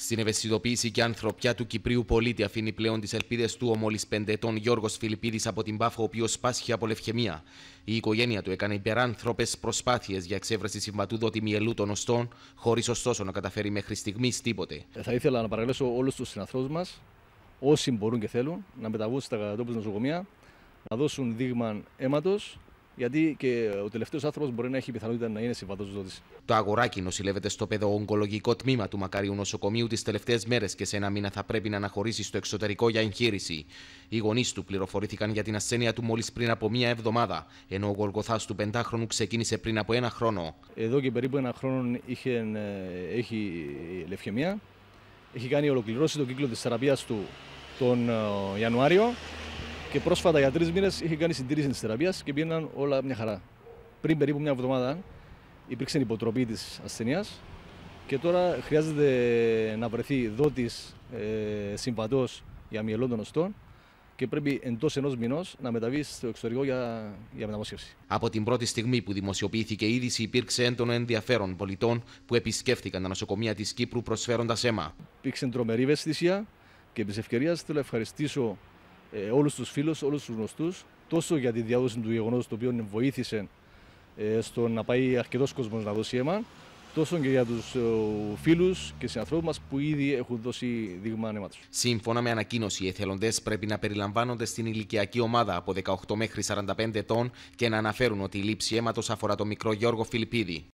Στην ευαισθητοποίηση και ανθρωπιά του Κυπρίου πολίτη αφήνει πλέον τις ελπίδες του ο μόλις ετών Γιώργος Φιλιππίδης από την Πάφο, ο οποίος πάσχει από λευχαιμία. Η οικογένεια του έκανε υπεράνθρωπες προσπάθειες για εξέβρεση συμβατούδοτη μυελού των οστών, χωρίς ωστόσο να καταφέρει μέχρι στιγμής τίποτε. Ε, θα ήθελα να παρακαλέσω όλους τους συνανθρώπους μας, όσοι μπορούν και θέλουν, να μεταβούν στα κατατόπους νοσοκομεία, να δώσουν δείγμα αίματος γιατί και ο τελευταίος άνθρωπος μπορεί να έχει πιθανότητα να είναι συμβατός ζώτη. Το αγοράκι νοσηλεύεται στο παιδοογκολογικό τμήμα του Μακαριού Νοσοκομείου τις τελευταίες μέρες και σε ένα μήνα θα πρέπει να αναχωρήσει στο εξωτερικό για εγχείρηση. Οι γονείς του πληροφορήθηκαν για την ασθένεια του μόλις πριν από μία εβδομάδα, ενώ ο γολγοθά του πεντάχρονου ξεκίνησε πριν από ένα χρόνο. Εδώ και περίπου ένα χρόνο είχε, ε, έχει λευχαιμία. Έχει κάνει ολοκληρώσει τον κύκλο της θεραπείας του τον ε, Ιανουάριο και πρόσφατα για τρεις μήνες είχε κάνει συντήρηση της θεραπείας και πήγαιναν όλα μια χαρά. Πριν περίπου μια εβδομάδα υπήρξε υποτροπή της ασθενείας και τώρα χρειάζεται να βρεθεί δότης ε, συμβατός για μυελών των οστών και πρέπει εντός ενός μηνός να μεταβεί στο εξωτερικό για, για μεταμόσχευση. Από την πρώτη στιγμή που δημοσιοποιήθηκε η είδηση, υπήρξε έντονο ενδιαφέρον πολιτών που επισκέφτηκαν τα νοσοκομεία της Κύπρου προσφέροντας αίμα. Υπήρξε τρομερή ευαισθησία και επί της ευκαιρίας θέλω να ευχαριστήσω ε, όλους τους φίλους, όλους τους γνωστούς, τόσο για τη διάδοση του γεγονότος το οποίο βοήθησε ε, στο να πάει αρκετός κόσμος να δώσει αίμα, τόσο και για τους ε, φίλους και συνανθρώπους μας που ήδη έχουν δώσει δείγμα ανέματο. Σύμφωνα με ανακοίνωση, οι εθελοντές πρέπει να περιλαμβάνονται στην ηλικιακή ομάδα από 18 μέχρι 45 ετών και να αναφέρουν ότι η λήψη αίματος αφορά τον μικρό Γιώργο Φιλιππίδη.